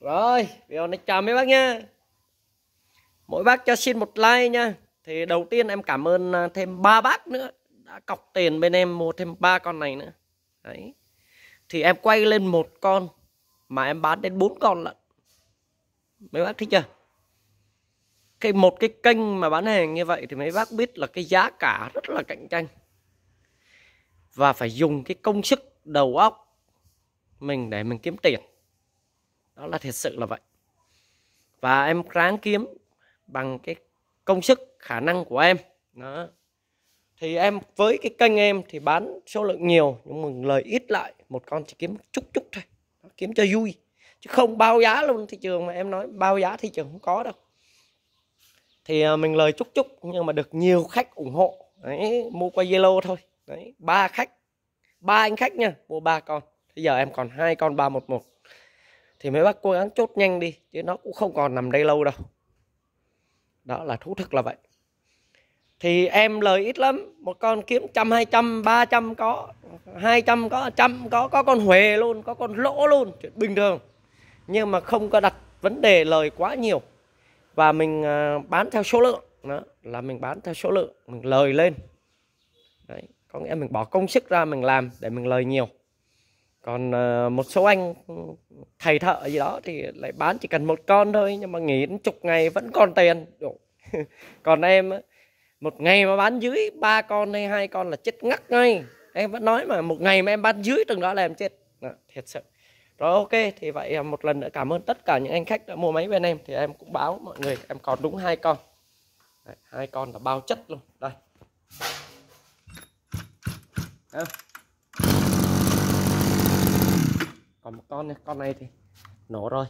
Rồi, video này chào mấy bác nha Mỗi bác cho xin một like nha Thì đầu tiên em cảm ơn à, thêm ba bác nữa Đã cọc tiền bên em mua thêm ba con này nữa Đấy Thì em quay lên một con Mà em bán đến bốn con lận Mấy bác thích chưa cái một cái kênh mà bán hàng như vậy thì mấy bác biết là cái giá cả rất là cạnh tranh và phải dùng cái công sức đầu óc mình để mình kiếm tiền đó là thật sự là vậy và em ráng kiếm bằng cái công sức khả năng của em đó thì em với cái kênh em thì bán số lượng nhiều nhưng mà lời ít lại một con chỉ kiếm chút chút thôi kiếm cho vui chứ không bao giá luôn thị trường mà em nói bao giá thị trường không có đâu thì à, mình lời chút chút nhưng mà được nhiều khách ủng hộ đấy mua qua zalo thôi đấy ba khách ba anh khách nha mua ba con bây giờ em còn hai con ba một một thì mấy bác cố gắng chốt nhanh đi chứ nó cũng không còn nằm đây lâu đâu đó là thú thực là vậy thì em lời ít lắm một con kiếm trăm hai trăm ba trăm có hai trăm có trăm có có con huề luôn có con lỗ luôn chuyện bình thường nhưng mà không có đặt vấn đề lời quá nhiều và mình à, bán theo số lượng đó là mình bán theo số lượng mình lời lên Đấy, có nghĩa mình bỏ công sức ra mình làm để mình lời nhiều còn ờ, một số anh thầy thợ gì đó thì lại bán chỉ cần một con thôi nhưng mà nghỉ đến chục ngày vẫn còn tiền còn em một ngày mà bán dưới ba con hay hai con là chết ngắt ngay em vẫn nói mà một ngày mà em bán dưới từng đó là em chết đó, thiệt sự rồi ok thì vậy một lần nữa cảm ơn tất cả những anh khách đã mua máy bên em thì em cũng báo mọi người em còn đúng hai con Đấy, hai con là bao chất luôn đây à. còn một con này con này thì nổ rồi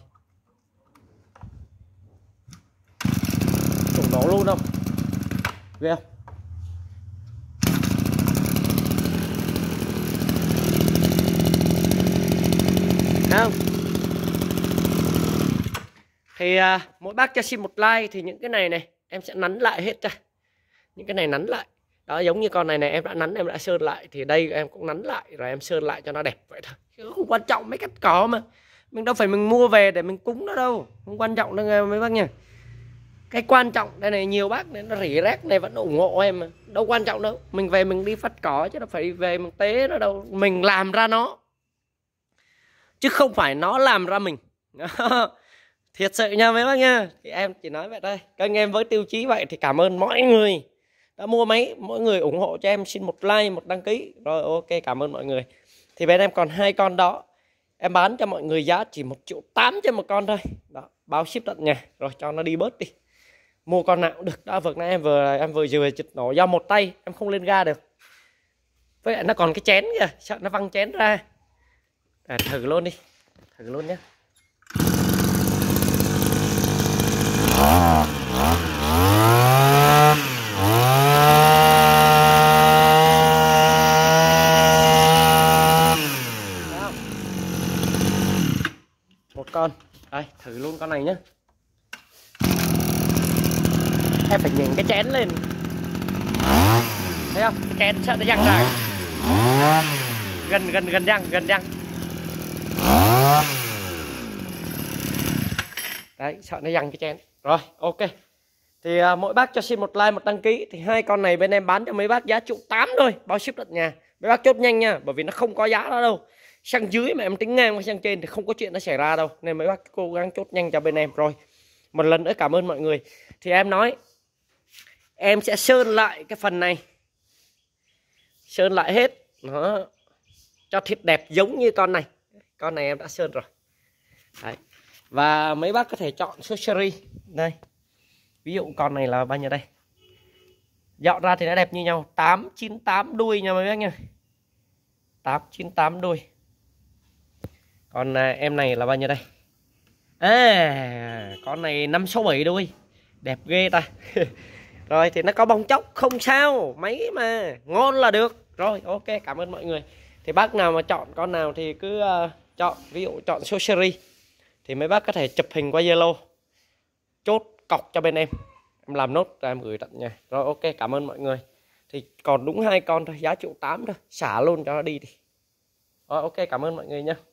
cũng nổ luôn đâu ghê không không thì à, mỗi bác cho xin một like thì những cái này này em sẽ nắn lại hết cho, những cái này nắn lại đó giống như con này này em đã nắn em đã sơn lại thì đây em cũng nắn lại rồi em sơn lại cho nó đẹp vậy thôi chứ không quan trọng mấy cách cỏ mà mình đâu phải mình mua về để mình cúng nó đâu không quan trọng đâu mấy bác nha cái quan trọng đây này nhiều bác này nó rỉ rác này vẫn ủng hộ em mà đâu quan trọng đâu mình về mình đi phát cỏ chứ đâu phải về mình tế nó đâu mình làm ra nó chứ không phải nó làm ra mình thiệt sự nha mấy bác nha thì em chỉ nói vậy thôi anh em với tiêu chí vậy thì cảm ơn mọi người đã mua máy mỗi người ủng hộ cho em xin một like một đăng ký rồi ok cảm ơn mọi người thì bên em còn hai con đó em bán cho mọi người giá chỉ một triệu tám cho một con thôi đó bao ship tận nhà rồi cho nó đi bớt đi mua con nào cũng được đó vừa nãy em vừa em vừa vừa chụp nổ do một tay em không lên ga được với lại nó còn cái chén kìa sợ nó văng chén ra à, thử luôn đi thử luôn nhé con đây thử luôn con này nhé em phải nhìn cái chén lên thấy không cái chén sợ nó răng ra gần gần gần răng gần răng đấy sợ nó răng cái chén rồi ok thì à, mỗi bác cho xin một like một đăng ký thì hai con này bên em bán cho mấy bác giá trụ 8 thôi bao ship tận nhà mấy bác chốt nhanh nha bởi vì nó không có giá đó đâu sang dưới mà em tính ngang qua sang trên thì không có chuyện nó xảy ra đâu nên mấy bác cố gắng chốt nhanh cho bên em rồi một lần nữa cảm ơn mọi người thì em nói em sẽ sơn lại cái phần này sơn lại hết nó cho thịt đẹp giống như con này con này em đã sơn rồi Đấy. và mấy bác có thể chọn số series đây ví dụ con này là bao nhiêu đây dọn ra thì nó đẹp như nhau 898 đuôi nha mấy bác nha 898 đuôi còn à, em này là bao nhiêu đây à con này năm sáu bảy đuôi đẹp ghê ta rồi thì nó có bông chóc không sao mấy mà ngon là được rồi ok cảm ơn mọi người thì bác nào mà chọn con nào thì cứ uh, chọn ví dụ chọn số series thì mấy bác có thể chụp hình qua zalo chốt cọc cho bên em em làm nốt ra em gửi tận nhà rồi ok cảm ơn mọi người thì còn đúng hai con thôi giá triệu tám thôi xả luôn cho nó đi thì rồi ok cảm ơn mọi người nha